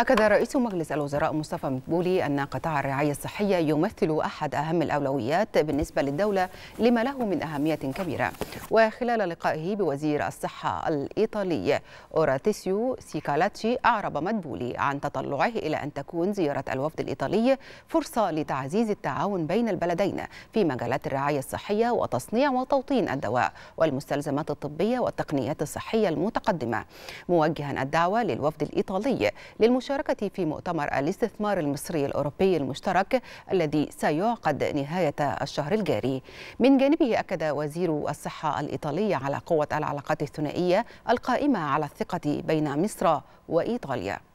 أكد رئيس مجلس الوزراء مصطفى مدبولي أن قطاع الرعاية الصحية يمثل أحد أهم الأولويات بالنسبة للدولة لما له من أهمية كبيرة وخلال لقائه بوزير الصحة الإيطالي أوراتيسيو سيكالاتشي أعرب مدبولي عن تطلعه إلى أن تكون زيارة الوفد الإيطالي فرصة لتعزيز التعاون بين البلدين في مجالات الرعاية الصحية وتصنيع وتوطين الدواء والمستلزمات الطبية والتقنيات الصحية المتقدمة موجها الدعوة للوفد الإيطالي للمس للمشاركة في مؤتمر الاستثمار المصري الأوروبي المشترك الذي سيعقد نهاية الشهر الجاري من جانبه أكد وزير الصحة الإيطالي على قوة العلاقات الثنائية القائمة على الثقة بين مصر وإيطاليا